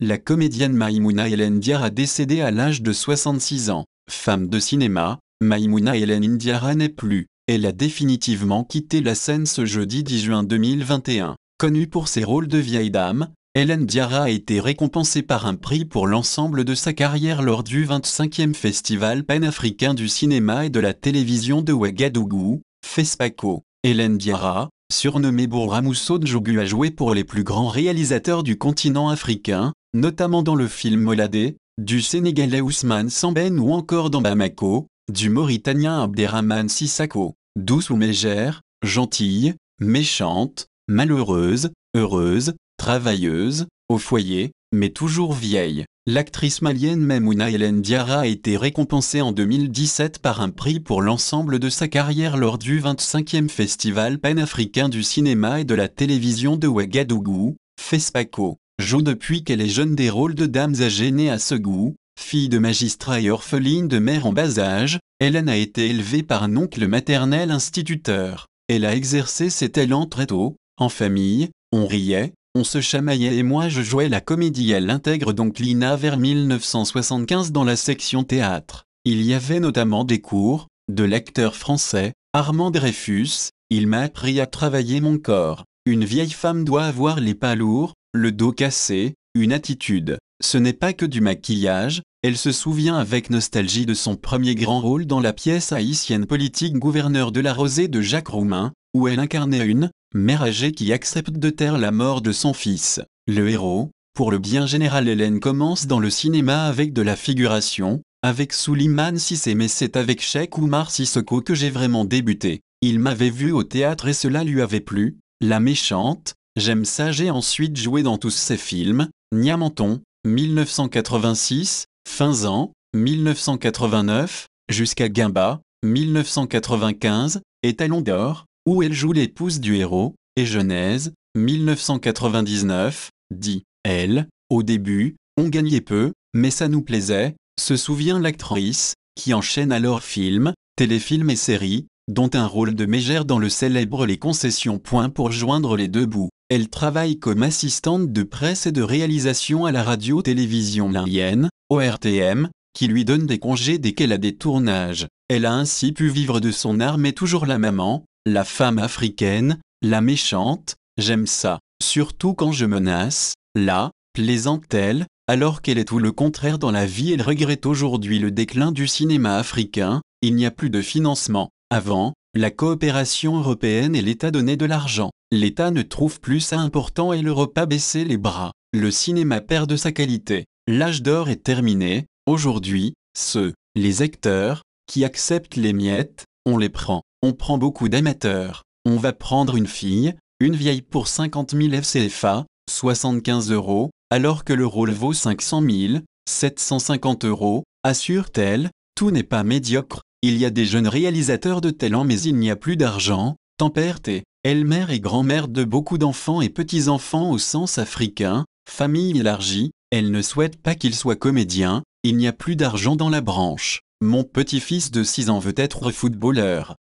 La comédienne Maïmouna Hélène Diarra décédée à l'âge de 66 ans. Femme de cinéma, Maïmouna Hélène Diarra n'est plus. Elle a définitivement quitté la scène ce jeudi 10 juin 2021. Connue pour ses rôles de vieille dame, Hélène Diarra a été récompensée par un prix pour l'ensemble de sa carrière lors du 25e Festival panafricain du cinéma et de la télévision de Ouagadougou, FESPACO. Hélène Diarra, surnommée Bourra Mousso a joué pour les plus grands réalisateurs du continent africain, notamment dans le film Moladé, du Sénégalais Ousmane Samben ou encore dans Bamako, du Mauritanien Abderrahman Sissako, douce ou mégère, gentille, méchante, malheureuse, heureuse, travailleuse, au foyer, mais toujours vieille. L'actrice malienne Memouna Hélène Diarra a été récompensée en 2017 par un prix pour l'ensemble de sa carrière lors du 25e Festival panafricain du cinéma et de la télévision de Ouagadougou, FESPACO. Joue depuis qu'elle est jeune des rôles de dames âgées nées à ce goût. fille de magistrat et orpheline de mère en bas âge. Hélène a été élevée par un oncle maternel instituteur. Elle a exercé ses talents très tôt, en famille, on riait, on se chamaillait et moi je jouais la comédie. Elle intègre donc l'INA vers 1975 dans la section théâtre. Il y avait notamment des cours, de l'acteur français, Armand Dreyfus, il m'a appris à travailler mon corps. Une vieille femme doit avoir les pas lourds, le dos cassé, une attitude. Ce n'est pas que du maquillage, elle se souvient avec nostalgie de son premier grand rôle dans la pièce haïtienne politique gouverneur de la Rosée de Jacques Roumain, où elle incarnait une mère âgée qui accepte de taire la mort de son fils. Le héros, pour le bien général Hélène commence dans le cinéma avec de la figuration, avec Souliman Sissé mais c'est avec Cheikh Oumar Sissoko que j'ai vraiment débuté. Il m'avait vu au théâtre et cela lui avait plu, la méchante, J'aime ça, j'ai ensuite joué dans tous ces films, Niamanton, 1986, Finzan, 1989, jusqu'à Gimba, 1995, et d'Or, où elle joue l'épouse du héros, et Genèse, 1999, dit, elle, au début, on gagnait peu, mais ça nous plaisait, se souvient l'actrice, qui enchaîne alors films, téléfilms et séries, dont un rôle de mégère dans le célèbre Les Concessions. Point Pour joindre les deux bouts. Elle travaille comme assistante de presse et de réalisation à la radio-télévision ORTM, qui lui donne des congés dès qu'elle a des tournages. Elle a ainsi pu vivre de son art mais toujours la maman, la femme africaine, la méchante, j'aime ça, surtout quand je menace, là, plaisante-t-elle, alors qu'elle est tout le contraire dans la vie, elle regrette aujourd'hui le déclin du cinéma africain, il n'y a plus de financement. Avant, la coopération européenne et l'État donnaient de l'argent. L'État ne trouve plus ça important et l'Europe a baissé les bras. Le cinéma perd de sa qualité. L'âge d'or est terminé. Aujourd'hui, ceux, les acteurs, qui acceptent les miettes, on les prend. On prend beaucoup d'amateurs. On va prendre une fille, une vieille pour 50 000 FCFA, 75 euros, alors que le rôle vaut 500 000, 750 euros, assure-t-elle, tout n'est pas médiocre. Il y a des jeunes réalisateurs de talent mais il n'y a plus d'argent, tempère elle-mère et grand-mère de beaucoup d'enfants et petits-enfants au sens africain, famille élargie, elle ne souhaite pas qu'il soit comédien, il n'y a plus d'argent dans la branche. Mon petit-fils de 6 ans veut être footballeur.